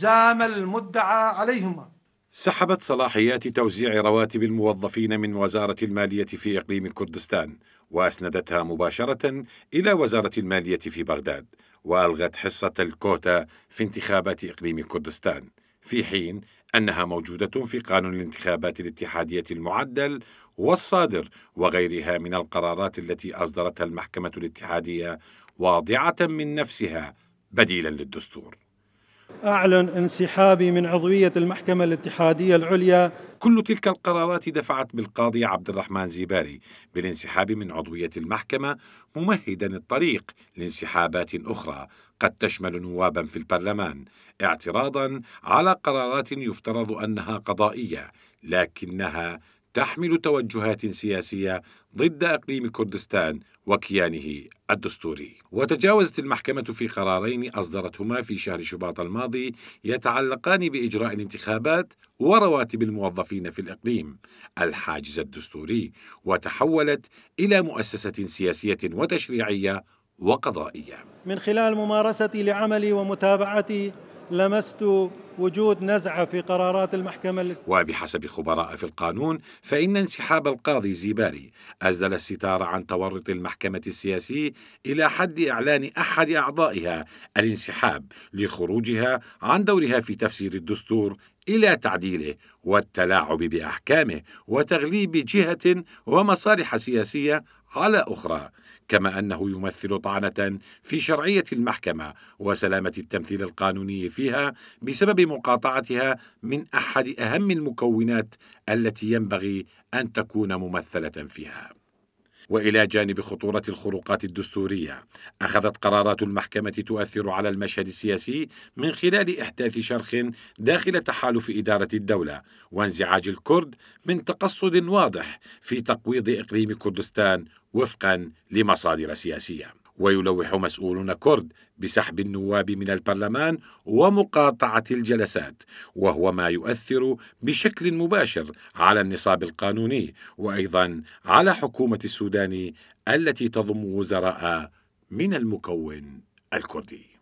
زام المدعى عليهما سحبت صلاحيات توزيع رواتب الموظفين من وزارة المالية في إقليم كردستان وأسندتها مباشرة إلى وزارة المالية في بغداد وألغت حصة الكوتا في انتخابات إقليم كردستان في حين أنها موجودة في قانون الانتخابات الاتحادية المعدل والصادر وغيرها من القرارات التي أصدرتها المحكمة الاتحادية واضعة من نفسها بديلا للدستور أعلن انسحابي من عضوية المحكمة الاتحادية العليا كل تلك القرارات دفعت بالقاضي عبد الرحمن زيباري بالانسحاب من عضوية المحكمة ممهدا الطريق لانسحابات أخرى قد تشمل نوابا في البرلمان اعتراضا على قرارات يفترض أنها قضائية لكنها تحمل توجهات سياسية ضد إقليم كردستان وكيانه الدستوري وتجاوزت المحكمة في قرارين أصدرتهما في شهر شباط الماضي يتعلقان بإجراء الانتخابات ورواتب الموظفين في الإقليم الحاجز الدستوري وتحولت إلى مؤسسة سياسية وتشريعية وقضائية من خلال ممارستي لعملي ومتابعتي لمست وجود نزعة في قرارات المحكمة وبحسب خبراء في القانون فإن انسحاب القاضي زيباري أزل الستار عن تورط المحكمة السياسي إلى حد إعلان أحد أعضائها الانسحاب لخروجها عن دورها في تفسير الدستور إلى تعديله والتلاعب بأحكامه وتغليب جهة ومصالح سياسية على أخرى كما أنه يمثل طعنة في شرعية المحكمة وسلامة التمثيل القانوني فيها بسبب مقاطعتها من أحد أهم المكونات التي ينبغي أن تكون ممثلة فيها والى جانب خطوره الخروقات الدستوريه اخذت قرارات المحكمه تؤثر على المشهد السياسي من خلال احداث شرخ داخل تحالف اداره الدوله وانزعاج الكرد من تقصد واضح في تقويض اقليم كردستان وفقا لمصادر سياسيه ويلوح مسؤولون كرد بسحب النواب من البرلمان ومقاطعه الجلسات وهو ما يؤثر بشكل مباشر على النصاب القانوني وايضا على حكومه السودان التي تضم وزراء من المكون الكردي